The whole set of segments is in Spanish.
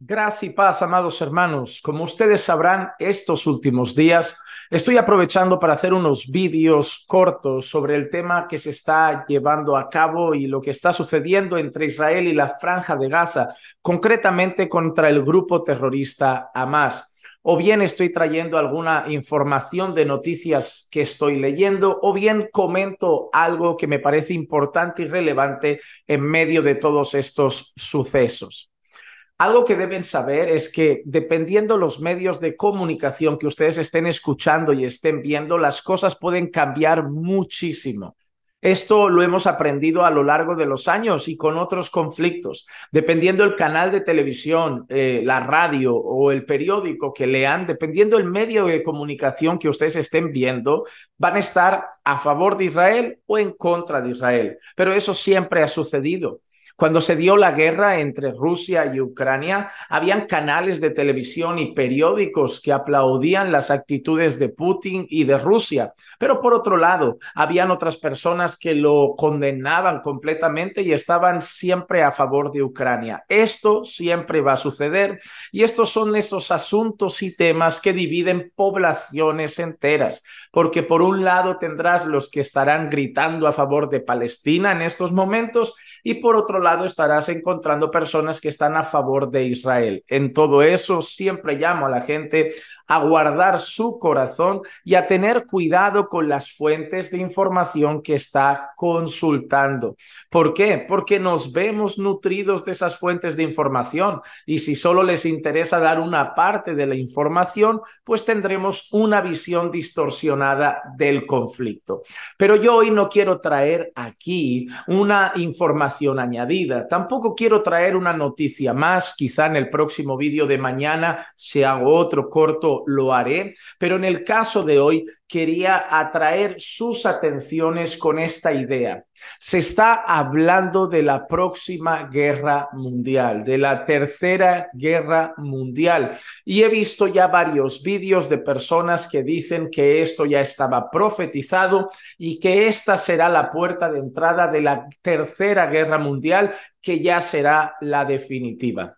Gracias y paz, amados hermanos. Como ustedes sabrán, estos últimos días estoy aprovechando para hacer unos vídeos cortos sobre el tema que se está llevando a cabo y lo que está sucediendo entre Israel y la franja de Gaza, concretamente contra el grupo terrorista Hamas. O bien estoy trayendo alguna información de noticias que estoy leyendo, o bien comento algo que me parece importante y relevante en medio de todos estos sucesos. Algo que deben saber es que dependiendo los medios de comunicación que ustedes estén escuchando y estén viendo, las cosas pueden cambiar muchísimo. Esto lo hemos aprendido a lo largo de los años y con otros conflictos. Dependiendo el canal de televisión, eh, la radio o el periódico que lean, dependiendo el medio de comunicación que ustedes estén viendo, van a estar a favor de Israel o en contra de Israel. Pero eso siempre ha sucedido. Cuando se dio la guerra entre Rusia y Ucrania, habían canales de televisión y periódicos que aplaudían las actitudes de Putin y de Rusia, pero por otro lado, habían otras personas que lo condenaban completamente y estaban siempre a favor de Ucrania. Esto siempre va a suceder y estos son esos asuntos y temas que dividen poblaciones enteras, porque por un lado tendrás los que estarán gritando a favor de Palestina en estos momentos y por otro lado estarás encontrando personas que están a favor de Israel. En todo eso siempre llamo a la gente a guardar su corazón y a tener cuidado con las fuentes de información que está consultando. ¿Por qué? Porque nos vemos nutridos de esas fuentes de información y si solo les interesa dar una parte de la información, pues tendremos una visión distorsionada del conflicto. Pero yo hoy no quiero traer aquí una información añadida. Tampoco quiero traer una noticia más, quizá en el próximo vídeo de mañana, si hago otro corto, lo haré, pero en el caso de hoy quería atraer sus atenciones con esta idea. Se está hablando de la próxima guerra mundial, de la tercera guerra mundial. Y he visto ya varios vídeos de personas que dicen que esto ya estaba profetizado y que esta será la puerta de entrada de la tercera guerra mundial, que ya será la definitiva.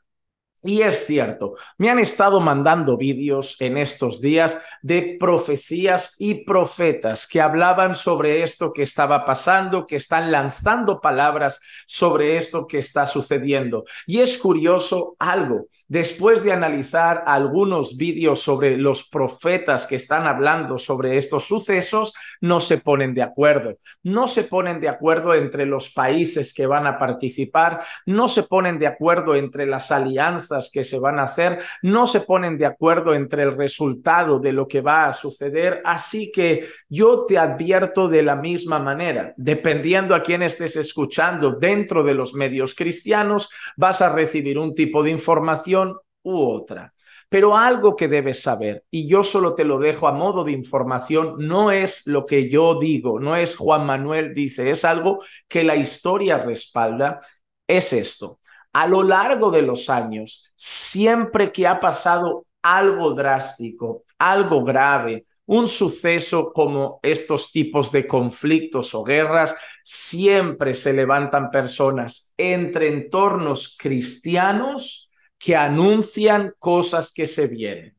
Y es cierto, me han estado mandando vídeos en estos días de profecías y profetas que hablaban sobre esto que estaba pasando, que están lanzando palabras sobre esto que está sucediendo. Y es curioso algo, después de analizar algunos vídeos sobre los profetas que están hablando sobre estos sucesos, no se ponen de acuerdo. No se ponen de acuerdo entre los países que van a participar, no se ponen de acuerdo entre las alianzas que se van a hacer, no se ponen de acuerdo entre el resultado de lo que va a suceder, así que yo te advierto de la misma manera, dependiendo a quién estés escuchando dentro de los medios cristianos, vas a recibir un tipo de información u otra. Pero algo que debes saber, y yo solo te lo dejo a modo de información, no es lo que yo digo, no es Juan Manuel dice, es algo que la historia respalda, es esto a lo largo de los años, siempre que ha pasado algo drástico, algo grave, un suceso como estos tipos de conflictos o guerras, siempre se levantan personas entre entornos cristianos que anuncian cosas que se vienen.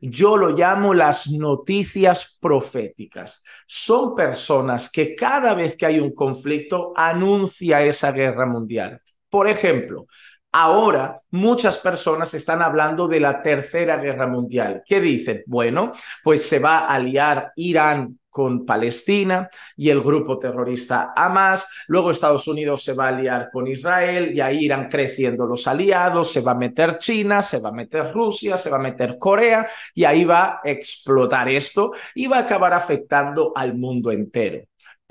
Yo lo llamo las noticias proféticas. Son personas que cada vez que hay un conflicto anuncia esa guerra mundial por ejemplo, Ahora muchas personas están hablando de la Tercera Guerra Mundial. ¿Qué dicen? Bueno, pues se va a aliar Irán con Palestina y el grupo terrorista Hamas, luego Estados Unidos se va a aliar con Israel y ahí irán creciendo los aliados, se va a meter China, se va a meter Rusia, se va a meter Corea y ahí va a explotar esto y va a acabar afectando al mundo entero.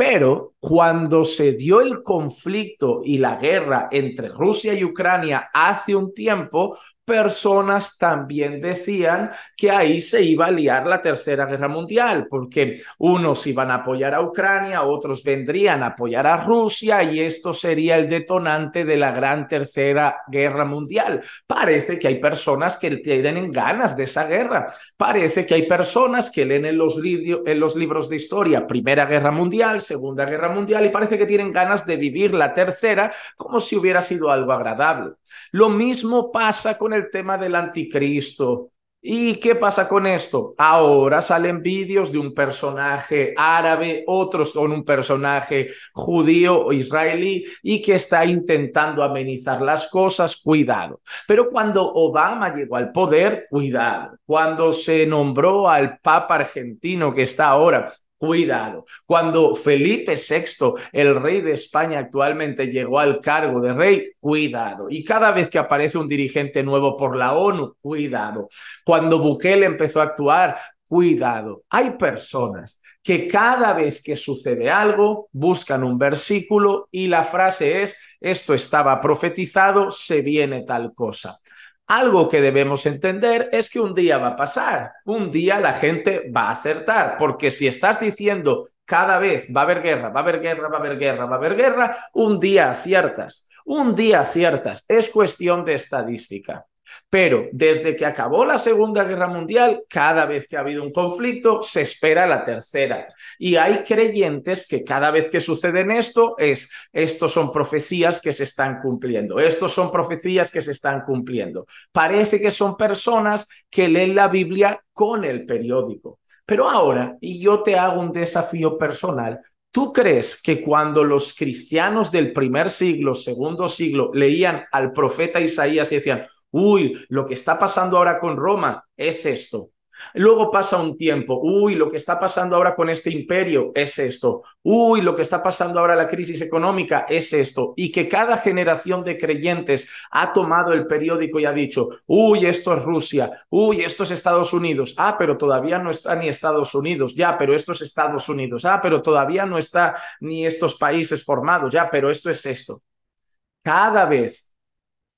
Pero cuando se dio el conflicto y la guerra entre Rusia y Ucrania hace un tiempo, personas también decían que ahí se iba a liar la Tercera Guerra Mundial, porque unos iban a apoyar a Ucrania, otros vendrían a apoyar a Rusia y esto sería el detonante de la gran Tercera Guerra Mundial. Parece que hay personas que tienen ganas de esa guerra, parece que hay personas que leen en los, en los libros de historia Primera Guerra Mundial, Segunda Guerra Mundial y parece que tienen ganas de vivir la tercera como si hubiera sido algo agradable. Lo mismo pasa con el tema del anticristo. ¿Y qué pasa con esto? Ahora salen vídeos de un personaje árabe, otros con un personaje judío o israelí y que está intentando amenizar las cosas, cuidado. Pero cuando Obama llegó al poder, cuidado. Cuando se nombró al Papa argentino que está ahora, Cuidado. Cuando Felipe VI, el rey de España actualmente, llegó al cargo de rey, cuidado. Y cada vez que aparece un dirigente nuevo por la ONU, cuidado. Cuando Bukele empezó a actuar, cuidado. Hay personas que cada vez que sucede algo, buscan un versículo y la frase es, esto estaba profetizado, se viene tal cosa. Algo que debemos entender es que un día va a pasar, un día la gente va a acertar, porque si estás diciendo cada vez va a haber guerra, va a haber guerra, va a haber guerra, va a haber guerra, un día aciertas, un día aciertas, es cuestión de estadística. Pero desde que acabó la Segunda Guerra Mundial, cada vez que ha habido un conflicto, se espera la tercera. Y hay creyentes que cada vez que suceden esto, es, estos son profecías que se están cumpliendo, estos son profecías que se están cumpliendo. Parece que son personas que leen la Biblia con el periódico. Pero ahora, y yo te hago un desafío personal, ¿Tú crees que cuando los cristianos del primer siglo, segundo siglo, leían al profeta Isaías y decían, Uy, lo que está pasando ahora con Roma es esto. Luego pasa un tiempo, uy, lo que está pasando ahora con este imperio es esto, uy, lo que está pasando ahora la crisis económica es esto, y que cada generación de creyentes ha tomado el periódico y ha dicho, uy, esto es Rusia, uy, esto es Estados Unidos, ah, pero todavía no está ni Estados Unidos, ya, pero esto es Estados Unidos, ah, pero todavía no está ni estos países formados, ya, pero esto es esto. Cada vez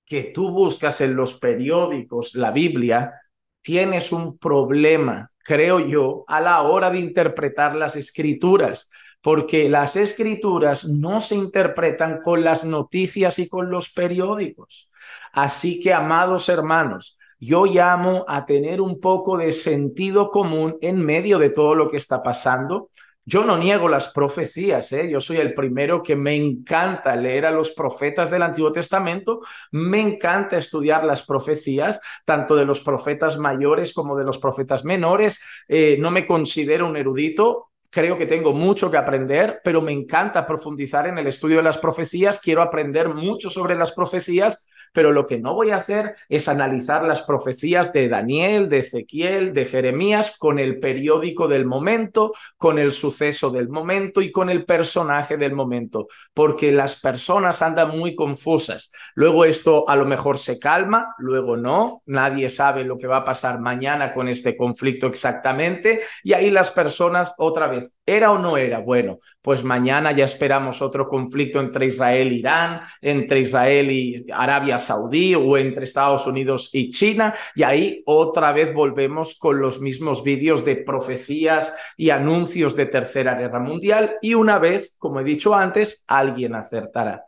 que tú buscas en los periódicos, la Biblia, tienes un problema, creo yo, a la hora de interpretar las escrituras, porque las escrituras no se interpretan con las noticias y con los periódicos. Así que, amados hermanos, yo llamo a tener un poco de sentido común en medio de todo lo que está pasando, yo no niego las profecías, ¿eh? yo soy el primero que me encanta leer a los profetas del Antiguo Testamento, me encanta estudiar las profecías, tanto de los profetas mayores como de los profetas menores, eh, no me considero un erudito, creo que tengo mucho que aprender, pero me encanta profundizar en el estudio de las profecías, quiero aprender mucho sobre las profecías pero lo que no voy a hacer es analizar las profecías de Daniel, de Ezequiel, de Jeremías con el periódico del momento, con el suceso del momento y con el personaje del momento, porque las personas andan muy confusas. Luego esto a lo mejor se calma, luego no, nadie sabe lo que va a pasar mañana con este conflicto exactamente y ahí las personas otra vez, ¿era o no era? Bueno, pues mañana ya esperamos otro conflicto entre Israel e Irán, entre Israel y Arabia Saudita Saudí o entre Estados Unidos y China. Y ahí otra vez volvemos con los mismos vídeos de profecías y anuncios de Tercera Guerra Mundial. Y una vez, como he dicho antes, alguien acertará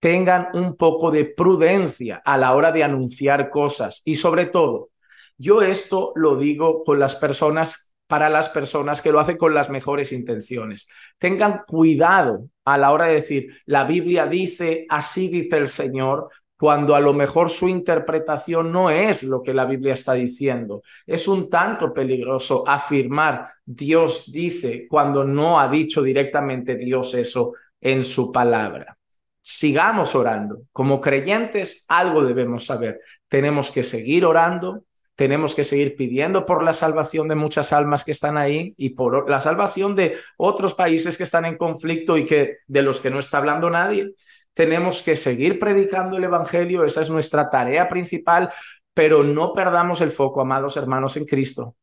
tengan un poco de prudencia a la hora de anunciar cosas y sobre todo, yo esto lo digo con las personas para las personas que lo hacen con las mejores intenciones. Tengan cuidado a la hora de decir, la Biblia dice, así dice el Señor, cuando a lo mejor su interpretación no es lo que la Biblia está diciendo. Es un tanto peligroso afirmar Dios dice cuando no ha dicho directamente Dios eso en su palabra. Sigamos orando. Como creyentes, algo debemos saber. Tenemos que seguir orando, tenemos que seguir pidiendo por la salvación de muchas almas que están ahí y por la salvación de otros países que están en conflicto y que de los que no está hablando nadie tenemos que seguir predicando el Evangelio, esa es nuestra tarea principal, pero no perdamos el foco, amados hermanos en Cristo.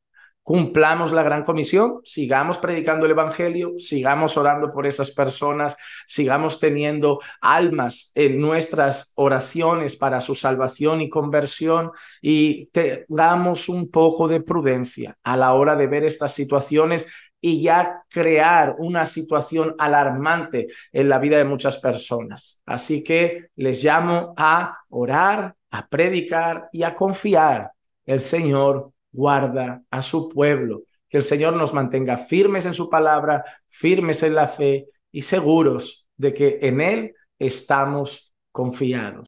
Cumplamos la gran comisión, sigamos predicando el Evangelio, sigamos orando por esas personas, sigamos teniendo almas en nuestras oraciones para su salvación y conversión y tengamos un poco de prudencia a la hora de ver estas situaciones y ya crear una situación alarmante en la vida de muchas personas. Así que les llamo a orar, a predicar y a confiar. El Señor guarda a su pueblo. Que el Señor nos mantenga firmes en su palabra, firmes en la fe y seguros de que en Él estamos confiados.